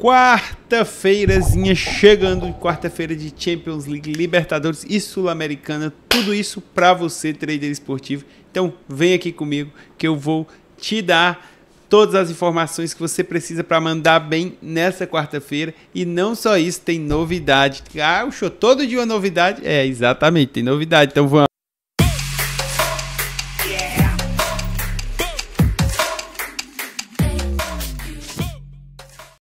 quarta-feirazinha chegando, quarta-feira de Champions League, Libertadores e Sul-Americana, tudo isso para você, trader esportivo. Então, vem aqui comigo que eu vou te dar todas as informações que você precisa para mandar bem nessa quarta-feira. E não só isso, tem novidade. Ah, o show todo dia uma é novidade. É, exatamente, tem novidade. Então vamos.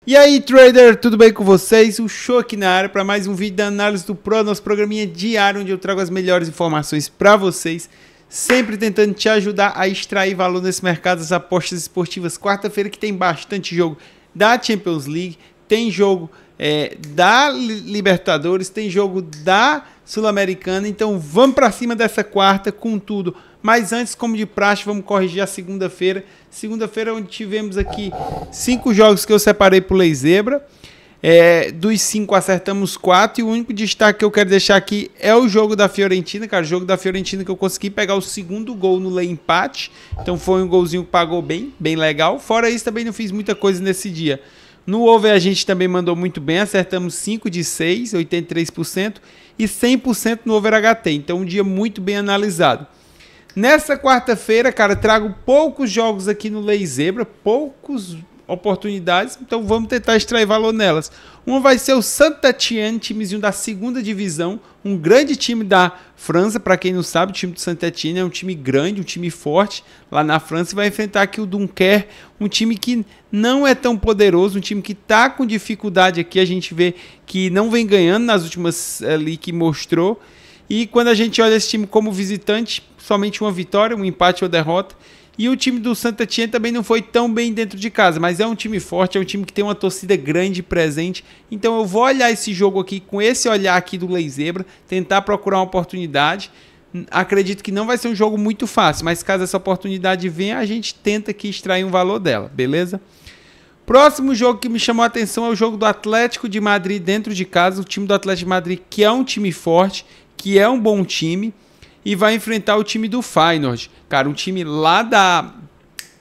E aí, trader, tudo bem com vocês? O show aqui na área para mais um vídeo da análise do Pro, nosso programinha diário onde eu trago as melhores informações para vocês, sempre tentando te ajudar a extrair valor nesse mercado das apostas esportivas. Quarta-feira que tem bastante jogo da Champions League, tem jogo é, da Libertadores, tem jogo da Sul-Americana. Então vamos para cima dessa quarta com tudo. Mas antes, como de praxe, vamos corrigir a segunda-feira. Segunda-feira, é onde tivemos aqui cinco jogos que eu separei para o Lei Zebra. É, dos cinco acertamos quatro. E o único destaque que eu quero deixar aqui é o jogo da Fiorentina, cara. O jogo da Fiorentina que eu consegui pegar o segundo gol no lei empate. Então foi um golzinho que pagou bem, bem legal. Fora isso, também não fiz muita coisa nesse dia. No over a gente também mandou muito bem, acertamos 5 de 6, 83% e 100% no over HT. Então um dia muito bem analisado. Nessa quarta-feira, cara, trago poucos jogos aqui no Lei Zebra, poucos oportunidades, então vamos tentar extrair valor nelas. Uma vai ser o Santa timezinho da segunda divisão, um grande time da França, para quem não sabe, o time do Santa é um time grande, um time forte lá na França e vai enfrentar aqui o Dunkerque, um time que não é tão poderoso, um time que tá com dificuldade aqui, a gente vê que não vem ganhando nas últimas eh, ali que mostrou. E quando a gente olha esse time como visitante, somente uma vitória, um empate ou derrota. E o time do Santa Etienne também não foi tão bem dentro de casa, mas é um time forte, é um time que tem uma torcida grande presente. Então eu vou olhar esse jogo aqui com esse olhar aqui do Lei Zebra, tentar procurar uma oportunidade. Hum, acredito que não vai ser um jogo muito fácil, mas caso essa oportunidade venha, a gente tenta aqui extrair um valor dela, beleza? Próximo jogo que me chamou a atenção é o jogo do Atlético de Madrid dentro de casa. O time do Atlético de Madrid, que é um time forte, que é um bom time e vai enfrentar o time do Feyenoord. Cara, um time lá da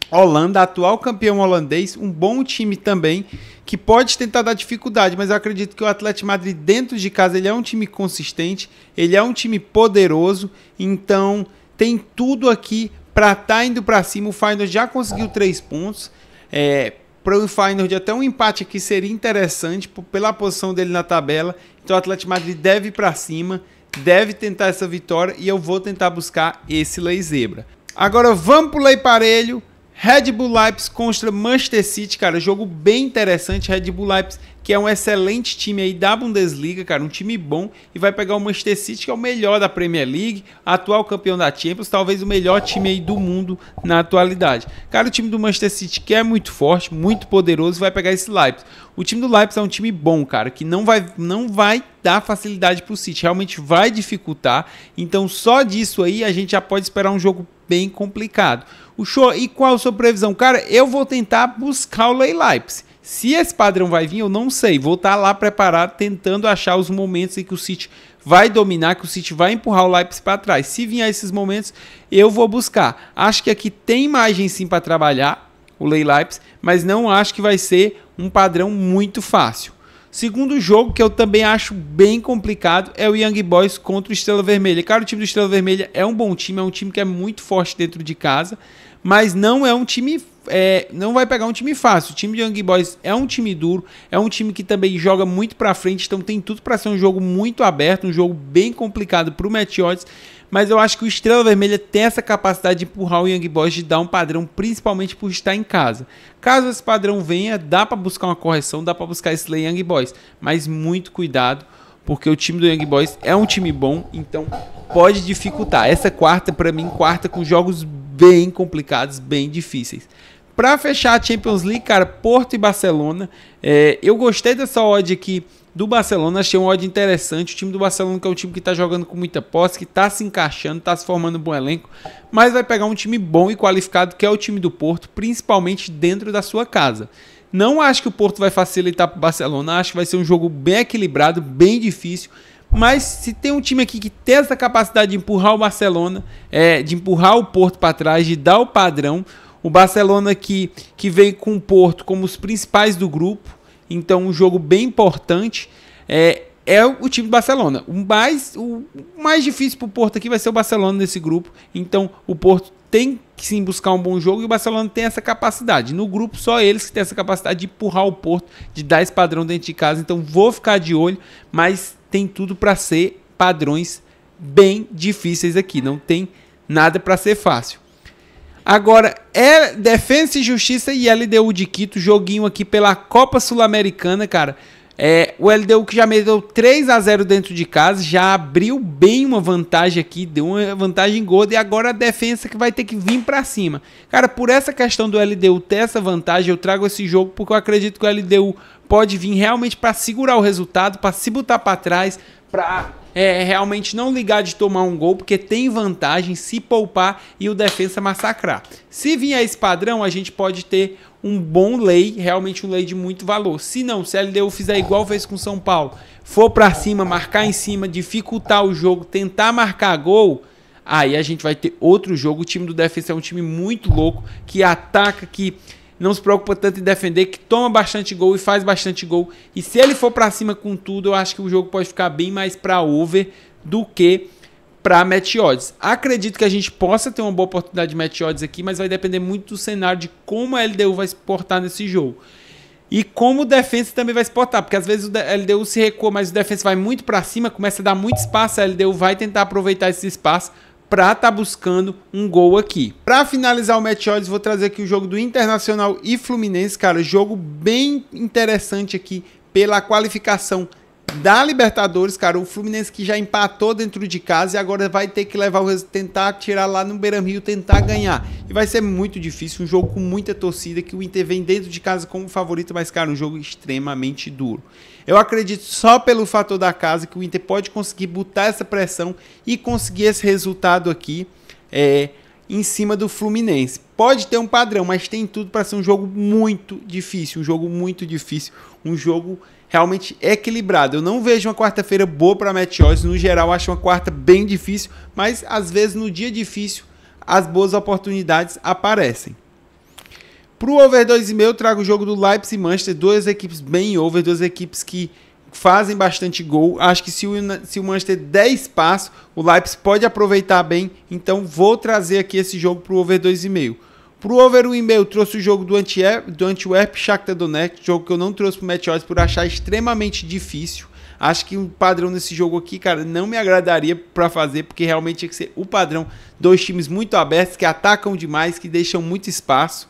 Holanda, atual campeão holandês, um bom time também, que pode tentar dar dificuldade, mas eu acredito que o Atlético Madrid dentro de casa, ele é um time consistente, ele é um time poderoso, então tem tudo aqui para estar tá indo para cima. O Feyenoord já conseguiu três pontos, é, para o Feyenoord até um empate aqui seria interessante pela posição dele na tabela. Então o Atlético Madrid deve ir para cima deve tentar essa vitória e eu vou tentar buscar esse Lei Zebra. Agora vamos pro Lei Parelho. Red Bull Leipzig contra Manchester City, cara, jogo bem interessante. Red Bull Leipzig que é um excelente time aí da Bundesliga, cara, um time bom, e vai pegar o Manchester City, que é o melhor da Premier League, atual campeão da Champions, talvez o melhor time aí do mundo na atualidade. Cara, o time do Manchester City que é muito forte, muito poderoso, vai pegar esse Leipzig. O time do Leipzig é um time bom, cara, que não vai, não vai dar facilidade para o City, realmente vai dificultar. Então, só disso aí a gente já pode esperar um jogo bem complicado. O show e qual a sua previsão? Cara, eu vou tentar buscar o Lei Leipzig se esse padrão vai vir, eu não sei. Vou estar tá lá preparado, tentando achar os momentos em que o City vai dominar, que o City vai empurrar o Leipzig para trás. Se vier esses momentos, eu vou buscar. Acho que aqui tem margem sim para trabalhar o Lei Leipzig, mas não acho que vai ser um padrão muito fácil. Segundo jogo que eu também acho bem complicado é o Young Boys contra o Estrela Vermelha. Cara, o time do Estrela Vermelha é um bom time, é um time que é muito forte dentro de casa, mas não é um time. É, não vai pegar um time fácil. O time de Young Boys é um time duro, é um time que também joga muito para frente, então tem tudo para ser um jogo muito aberto, um jogo bem complicado para o Meteodes. Mas eu acho que o Estrela Vermelha tem essa capacidade de empurrar o Young Boys de dar um padrão, principalmente por estar em casa. Caso esse padrão venha, dá para buscar uma correção, dá para buscar esse Young Boys, mas muito cuidado porque o time do Young Boys é um time bom, então pode dificultar. Essa quarta, para mim, quarta com jogos bem complicados, bem difíceis. Para fechar a Champions League, cara, Porto e Barcelona. É, eu gostei dessa odd aqui do Barcelona, achei uma odd interessante. O time do Barcelona que é um time que está jogando com muita posse, que está se encaixando, está se formando um bom elenco, mas vai pegar um time bom e qualificado, que é o time do Porto, principalmente dentro da sua casa. Não acho que o Porto vai facilitar para o Barcelona, acho que vai ser um jogo bem equilibrado, bem difícil. Mas se tem um time aqui que tem essa capacidade de empurrar o Barcelona, é, de empurrar o Porto para trás, de dar o padrão, o Barcelona que, que veio com o Porto como os principais do grupo, então um jogo bem importante. É, é o time do Barcelona. O mais, o mais difícil para o Porto aqui vai ser o Barcelona nesse grupo. Então o Porto tem que sim buscar um bom jogo e o Barcelona tem essa capacidade. No grupo, só eles que têm essa capacidade de empurrar o Porto, de dar esse padrão dentro de casa. Então vou ficar de olho, mas tem tudo para ser padrões bem difíceis aqui. Não tem nada para ser fácil. Agora, é Defensa e Justiça e LDU de Quito, joguinho aqui pela Copa Sul-Americana, cara. É, o LDU que já meteu 3 a 0 dentro de casa, já abriu bem uma vantagem aqui, deu uma vantagem gorda e agora a defesa que vai ter que vir para cima. Cara, por essa questão do LDU ter essa vantagem, eu trago esse jogo porque eu acredito que o LDU pode vir realmente para segurar o resultado, para se botar para trás, para é, é, realmente não ligar de tomar um gol, porque tem vantagem se poupar e o defensa massacrar. Se vier esse padrão, a gente pode ter um bom lei, realmente um lei de muito valor. Se não, se a LDU fizer igual fez com São Paulo, for para cima, marcar em cima, dificultar o jogo, tentar marcar gol, aí a gente vai ter outro jogo. O time do Defensa é um time muito louco, que ataca, que não se preocupa tanto em defender, que toma bastante gol e faz bastante gol. E se ele for para cima com tudo, eu acho que o jogo pode ficar bem mais para over do que para match odds. Acredito que a gente possa ter uma boa oportunidade de match odds aqui, mas vai depender muito do cenário de como a LDU vai se portar nesse jogo. E como o defensa também vai se portar, porque às vezes o LDU se recua, mas o defensa vai muito para cima, começa a dar muito espaço, a LDU vai tentar aproveitar esse espaço para estar tá buscando um gol aqui. Para finalizar o match odds, vou trazer aqui o jogo do Internacional e Fluminense, cara, jogo bem interessante aqui pela qualificação da Libertadores, cara, o Fluminense que já empatou dentro de casa e agora vai ter que levar o resultado, tentar tirar lá no Beira-Rio, tentar ganhar. E vai ser muito difícil, um jogo com muita torcida, que o Inter vem dentro de casa como favorito, mas, cara, um jogo extremamente duro. Eu acredito só pelo fator da casa que o Inter pode conseguir botar essa pressão e conseguir esse resultado aqui. É, em cima do Fluminense. Pode ter um padrão, mas tem tudo para ser um jogo muito difícil, um jogo muito difícil, um jogo realmente equilibrado. Eu não vejo uma quarta-feira boa para match no geral acho uma quarta bem difícil, mas às vezes no dia difícil as boas oportunidades aparecem. Para o over 2,5 eu trago o jogo do Leipzig e Manchester, duas equipes bem over, duas equipes que fazem bastante gol. Acho que se o, se o Manchester der espaço, o Leipzig pode aproveitar bem. Então vou trazer aqui esse jogo para o over 2,5. Para o over 1,5 trouxe o jogo do Antwerp, do Antwerp Shakhtar Donetsk, jogo que eu não trouxe para o Meteors por achar extremamente difícil. Acho que um padrão nesse jogo aqui, cara, não me agradaria para fazer, porque realmente tinha que ser o padrão. Dois times muito abertos, que atacam demais, que deixam muito espaço.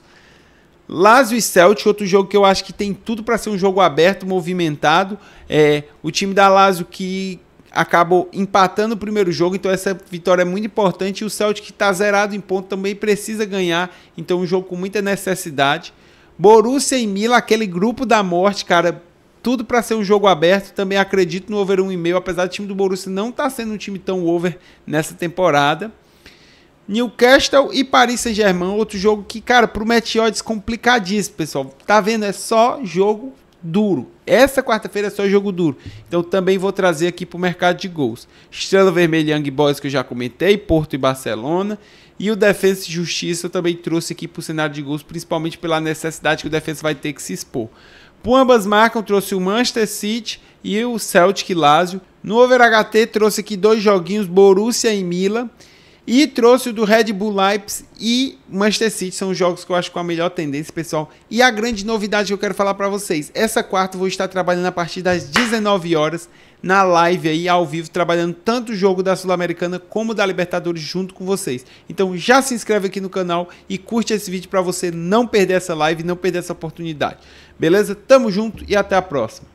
Lazio e Celtic, outro jogo que eu acho que tem tudo para ser um jogo aberto, movimentado. É, o time da Lazio que acabou empatando o primeiro jogo, então essa vitória é muito importante. E o Celtic que está zerado em ponto também precisa ganhar, então um jogo com muita necessidade. Borussia e Mila, aquele grupo da morte, cara, tudo para ser um jogo aberto. Também acredito no over 1,5, apesar do time do Borussia não estar tá sendo um time tão over nessa temporada. Newcastle e Paris Saint-Germain, outro jogo que, cara, pro Metióides complicadíssimo, pessoal. Tá vendo? É só jogo duro. Essa quarta-feira é só jogo duro. Então também vou trazer aqui pro mercado de gols. Estrela Vermelha Young Boys, que eu já comentei, Porto e Barcelona. E o Defensa e Justiça eu também trouxe aqui pro cenário de gols, principalmente pela necessidade que o Defensa vai ter que se expor. Por ambas marcam, trouxe o Manchester City e o Celtic Lazio. No Over HT trouxe aqui dois joguinhos, Borussia e Milan. E trouxe o do Red Bull Leipzig e Manchester City, são os jogos que eu acho com a melhor tendência, pessoal. E a grande novidade que eu quero falar para vocês, essa quarta eu vou estar trabalhando a partir das 19 horas na live aí ao vivo, trabalhando tanto o jogo da Sul-Americana como da Libertadores junto com vocês. Então já se inscreve aqui no canal e curte esse vídeo para você não perder essa live, não perder essa oportunidade. Beleza? Tamo junto e até a próxima.